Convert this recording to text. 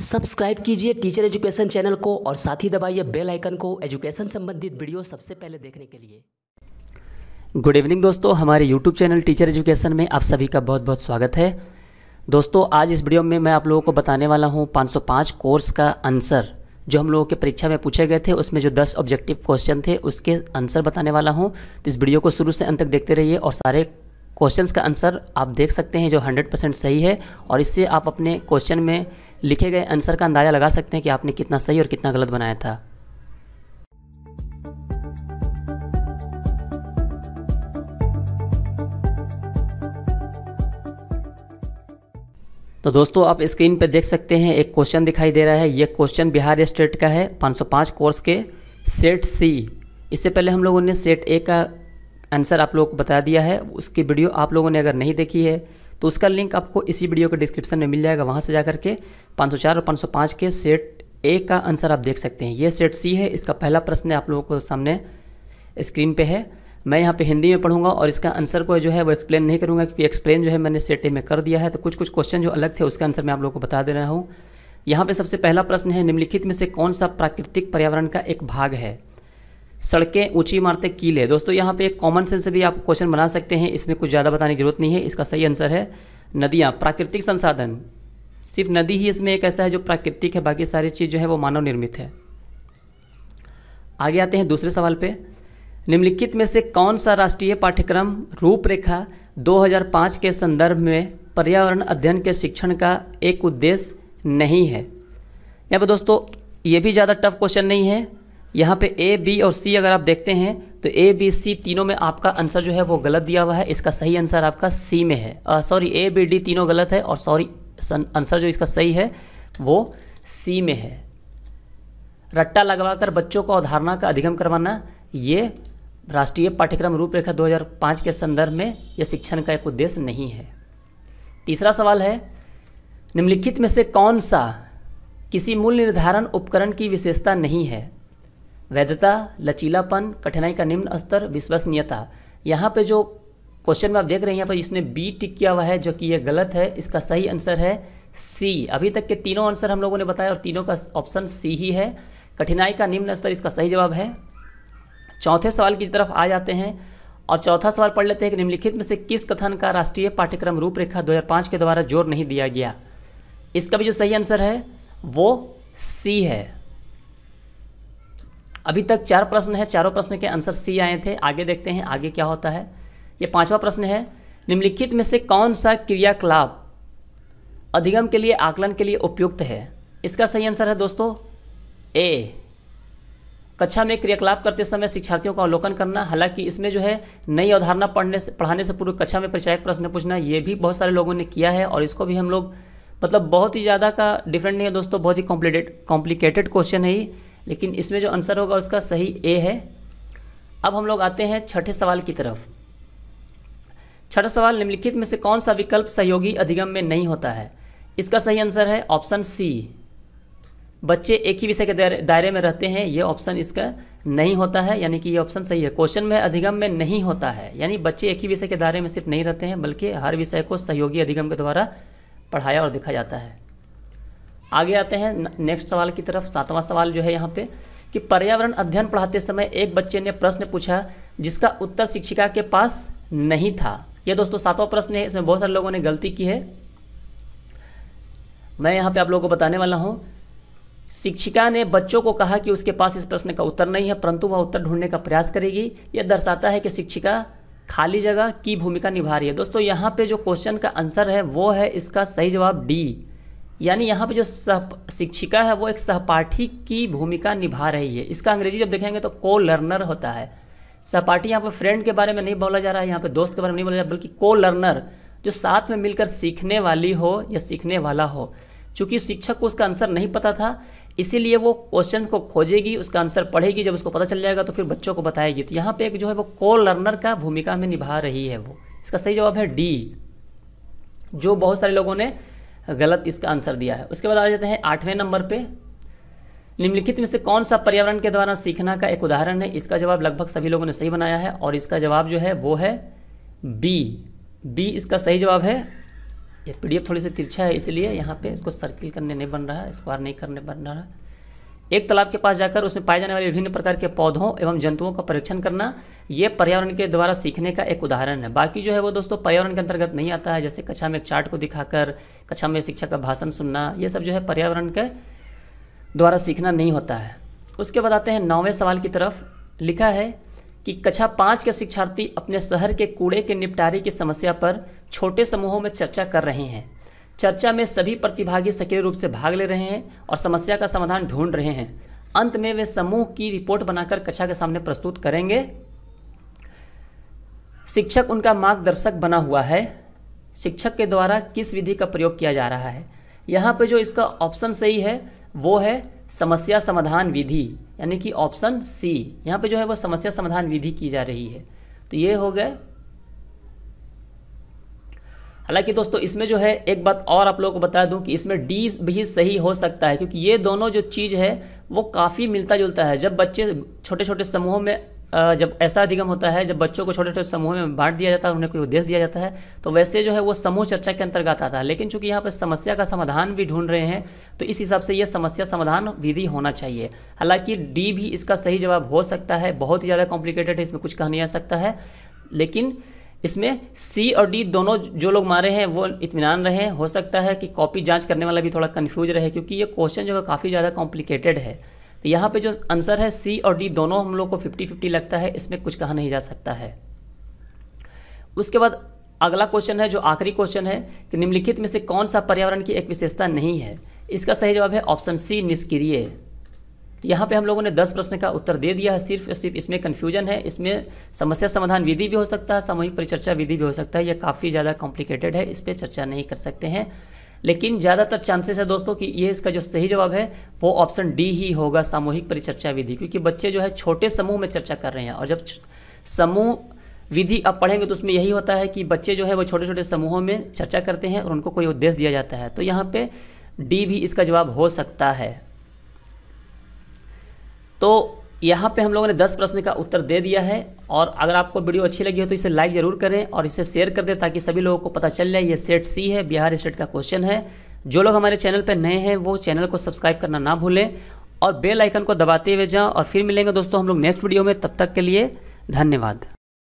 subscribe कीजिए teacher education channel को और साथ ही दबाइए बेल आइकन को एजुकेशन संबंधित वीडियो सबसे पहले देखने के लिए गुड इवनिंग दोस्तों हमारे यूट्यूब चैनल टीचर एजुकेशन में आप सभी का बहुत बहुत स्वागत है दोस्तों आज इस वीडियो में मैं आप लोगों को बताने वाला हूँ पाँच कोर्स का आंसर जो हम लोगों के परीक्षा में पूछे गए थे उसमें जो 10 ऑब्जेक्टिव क्वेश्चन थे उसके आंसर बताने वाला हूँ तो इस वीडियो को शुरू से अंत तक देखते रहिए और सारे क्वेश्चंस का आंसर आप देख सकते हैं जो 100% सही है और इससे आप अपने क्वेश्चन में लिखे गए आंसर का अंदाज़ा लगा सकते हैं कि आपने कितना सही और कितना गलत बनाया था तो दोस्तों आप स्क्रीन पर देख सकते हैं एक क्वेश्चन दिखाई दे रहा है ये क्वेश्चन बिहार स्टेट का है 505 कोर्स के सेट सी इससे पहले हम लोगों ने सेट ए का आंसर आप लोगों को बता दिया है उसकी वीडियो आप लोगों ने अगर नहीं देखी है तो उसका लिंक आपको इसी वीडियो के डिस्क्रिप्शन में मिल जाएगा वहाँ से जा के 504 और 505 के सेट ए का आंसर आप देख सकते हैं ये सेट सी है इसका पहला प्रश्न आप लोगों को सामने स्क्रीन पे है मैं यहाँ पे हिंदी में पढ़ूंगा और इसका आंसर को जो है वो एक्सप्लेन नहीं करूँगा क्योंकि एक्सप्लेन जो है मैंने सेट ए में कर दिया है तो कुछ कुछ क्वेश्चन जो अलग थे उसका आंसर मैं आप लोगों को बता दे रहा हूँ यहाँ पे सबसे पहला प्रश्न है निम्नलिखित में से कौन सा प्राकृतिक पर्यावरण का एक भाग है सड़कें ऊंची इमारतें कीले दोस्तों यहाँ पे एक कॉमन सेंस भी आप क्वेश्चन बना सकते हैं इसमें कुछ ज़्यादा बताने की ज़रूरत नहीं है इसका सही आंसर है नदियाँ प्राकृतिक संसाधन सिर्फ नदी ही इसमें एक ऐसा है जो प्राकृतिक है बाकी सारी चीज़ जो है वो मानव निर्मित है आगे आते हैं दूसरे सवाल पर निम्नलिखित में से कौन सा राष्ट्रीय पाठ्यक्रम रूपरेखा दो के संदर्भ में पर्यावरण अध्ययन के शिक्षण का एक उद्देश्य नहीं है यहाँ पर दोस्तों ये भी ज़्यादा टफ क्वेश्चन नहीं है यहाँ पे ए बी और सी अगर आप देखते हैं तो ए बी सी तीनों में आपका आंसर जो है वो गलत दिया हुआ है इसका सही आंसर आपका सी में है सॉरी ए बी डी तीनों गलत है और सॉरी आंसर जो इसका सही है वो सी में है रट्टा लगवाकर बच्चों को अवधारणा का अधिगम करवाना ये राष्ट्रीय पाठ्यक्रम रूपरेखा 2005 के संदर्भ में यह शिक्षण का एक उद्देश्य नहीं है तीसरा सवाल है निम्नलिखित में से कौन सा किसी मूल निर्धारण उपकरण की विशेषता नहीं है वैधता लचीलापन कठिनाई का निम्न स्तर विश्वसनीयता यहाँ पे जो क्वेश्चन में आप देख रहे हैं यहाँ पर इसने बी टिक किया हुआ है जो कि ये गलत है इसका सही आंसर है सी अभी तक के तीनों आंसर हम लोगों ने बताया और तीनों का ऑप्शन सी ही है कठिनाई का निम्न स्तर इसका सही जवाब है चौथे सवाल की तरफ आ जाते हैं और चौथा सवाल पढ़ लेते हैं कि निम्नलिखित में से किस कथन का राष्ट्रीय पाठ्यक्रम रूपरेखा 2005 के द्वारा जोर नहीं दिया गया इसका भी जो सही आंसर है वो सी है अभी तक चार प्रश्न है चारों प्रश्न के आंसर सी आए थे आगे देखते हैं आगे क्या होता है ये पांचवा प्रश्न है निम्नलिखित में से कौन सा क्रियाकलाप अधिगम के लिए आकलन के लिए उपयुक्त है इसका सही आंसर है दोस्तों ए कक्षा में क्रियाकलाप करते समय शिक्षार्थियों का अवलोकन करना हालांकि इसमें जो है नई अवधारणा पढ़ने से पढ़ाने से पूर्व कक्षा में परिचायक प्रश्न पूछना ये भी बहुत सारे लोगों ने किया है और इसको भी हम लोग मतलब बहुत ही ज़्यादा का डिफरेंट नहीं है दोस्तों बहुत ही कॉम्प्लीटेड कॉम्प्लिकेटेड क्वेश्चन है ये लेकिन इसमें जो आंसर होगा उसका सही ए है अब हम लोग आते हैं छठे सवाल की तरफ छठा सवाल निम्नलिखित में से कौन सा विकल्प सहयोगी अधिगम में नहीं होता है इसका सही आंसर है ऑप्शन सी बच्चे एक ही विषय के दायरे में रहते हैं ये ऑप्शन इसका नहीं होता है यानी कि ये ऑप्शन सही है क्वेश्चन में अधिगम में नहीं होता है यानी बच्चे एक ही विषय के दायरे में सिर्फ नहीं रहते हैं बल्कि हर विषय को सहयोगी अधिगम के द्वारा पढ़ाया और देखा जाता है आगे आते हैं नेक्स्ट सवाल की तरफ सातवां सवाल जो है यहाँ पे कि पर्यावरण अध्ययन पढ़ाते समय एक बच्चे ने प्रश्न पूछा जिसका उत्तर शिक्षिका के पास नहीं था ये दोस्तों सातवां प्रश्न है इसमें बहुत सारे लोगों ने गलती की है मैं यहाँ पे आप लोगों को बताने वाला हूँ शिक्षिका ने बच्चों को कहा कि उसके पास इस प्रश्न का उत्तर नहीं है परंतु वह उत्तर ढूंढने का प्रयास करेगी यह दर्शाता है कि शिक्षिका खाली जगह की भूमिका निभा रही है दोस्तों यहाँ पे जो क्वेश्चन का आंसर है वो है इसका सही जवाब डी यानी यहाँ पे जो सह शिक्षिका है वो एक सहपाठी की भूमिका निभा रही है इसका अंग्रेजी जब देखेंगे तो को लर्नर होता है सहपाठी यहाँ पर फ्रेंड के बारे में नहीं बोला जा रहा है यहाँ पर दोस्त के बारे में नहीं बोला जा रहा बल्कि को लर्नर जो साथ में मिलकर सीखने वाली हो या सीखने वाला हो चूँकि शिक्षक को उसका आंसर नहीं पता था इसीलिए वो क्वेश्चन को खोजेगी उसका आंसर पढ़ेगी जब उसको पता चल जाएगा तो फिर बच्चों को बताएगी तो यहाँ पे एक जो है वो को लर्नर का भूमिका में निभा रही है वो इसका सही जवाब है डी जो बहुत सारे लोगों ने गलत इसका आंसर दिया है उसके बाद आ जाते हैं आठवें नंबर पे निम्नलिखित में से कौन सा पर्यावरण के द्वारा सीखना का एक उदाहरण है इसका जवाब लगभग सभी लोगों ने सही बनाया है और इसका जवाब जो है वो है बी बी इसका सही जवाब है ये पी थोड़ी सी तिरछा है इसलिए यहाँ पे इसको सर्किल करने नहीं बन रहा है स्क्वायर नहीं करने बन रहा है एक तालाब के पास जाकर उसमें पाए जाने वाले विभिन्न प्रकार के पौधों एवं जंतुओं का परीक्षण करना ये पर्यावरण के द्वारा सीखने का एक उदाहरण है बाकी जो है वो दोस्तों पर्यावरण के अंतर्गत नहीं आता है जैसे कक्षा में एक चार्ट को दिखाकर कक्षा में शिक्षा का भाषण सुनना ये सब जो है पर्यावरण के द्वारा सीखना नहीं होता है उसके बाद आते हैं नौवें सवाल की तरफ लिखा है कि कक्षा पाँच के शिक्षार्थी अपने शहर के कूड़े के निपटारे की समस्या पर छोटे समूहों में चर्चा कर रहे हैं चर्चा में सभी प्रतिभागी सक्रिय रूप से भाग ले रहे हैं और समस्या का समाधान ढूंढ रहे हैं अंत में वे समूह की रिपोर्ट बनाकर कक्षा के सामने प्रस्तुत करेंगे शिक्षक उनका मार्गदर्शक बना हुआ है शिक्षक के द्वारा किस विधि का प्रयोग किया जा रहा है यहाँ पे जो इसका ऑप्शन सही है वो है समस्या समाधान विधि यानी कि ऑप्शन सी यहाँ पे जो है वो समस्या समाधान विधि की जा रही है तो ये हो गए हालांकि दोस्तों इसमें जो है एक बात और आप लोगों को बता दूं कि इसमें डी भी सही हो सकता है क्योंकि ये दोनों जो चीज़ है वो काफ़ी मिलता जुलता है जब बच्चे छोटे छोटे समूहों में जब ऐसा अधिगम होता है जब बच्चों को छोटे छोटे समूह में बांट दिया जाता है उन्हें कोई उद्देश्य दिया जाता है तो वैसे जो है वो समूह चर्चा के अंतर्गत आता है लेकिन चूंकि यहाँ पर समस्या का समाधान भी ढूंढ रहे हैं तो इस हिसाब से ये समस्या समाधान विधि होना चाहिए हालांकि डी भी इसका सही जवाब हो सकता है बहुत ही ज़्यादा कॉम्प्लिकेटेड है इसमें कुछ कहा नहीं आ सकता है लेकिन इसमें सी और डी दोनों जो लोग मारे हैं वो इतमान रहे हो सकता है कि कॉपी जांच करने वाला भी थोड़ा कन्फ्यूज रहे क्योंकि ये क्वेश्चन जो है काफ़ी ज़्यादा कॉम्प्लिकेटेड है तो यहाँ पे जो आंसर है सी और डी दोनों हम लोग को फिफ्टी फिफ्टी लगता है इसमें कुछ कहा नहीं जा सकता है उसके बाद अगला क्वेश्चन है जो आखिरी क्वेश्चन है कि निम्नलिखित में से कौन सा पर्यावरण की एक विशेषता नहीं है इसका सही जवाब है ऑप्शन सी निष्क्रिय यहाँ पे हम लोगों ने 10 प्रश्न का उत्तर दे दिया है सिर्फ सिर्फ इसमें कन्फ्यूजन है इसमें समस्या समाधान विधि भी हो सकता है सामूहिक परिचर्चा विधि भी हो सकता है यह काफ़ी ज़्यादा कॉम्प्लिकेटेड है इस पर चर्चा नहीं कर सकते हैं लेकिन ज़्यादातर चांसेस है दोस्तों कि ये इसका जो सही जवाब है वो ऑप्शन डी ही होगा सामूहिक परिचर्चा विधि क्योंकि बच्चे जो है छोटे समूह में चर्चा कर रहे हैं और जब समूह विधि अब पढ़ेंगे तो उसमें यही होता है कि बच्चे जो है वो छोटे छोटे समूहों में चर्चा करते हैं और उनको कोई उद्देश्य दिया जाता है तो यहाँ पे डी भी इसका जवाब हो सकता है तो यहाँ पे हम लोगों ने 10 प्रश्न का उत्तर दे दिया है और अगर आपको वीडियो अच्छी लगी हो तो इसे लाइक ज़रूर करें और इसे शेयर कर दें ताकि सभी लोगों को पता चल जाए ये सेट सी है बिहार स्टेट का क्वेश्चन है जो लोग हमारे चैनल पर नए हैं वो चैनल को सब्सक्राइब करना ना भूलें और बेल आइकन को दबाते हुए जाएं और फिर मिलेंगे दोस्तों हम लोग नेक्स्ट वीडियो में तब तक के लिए धन्यवाद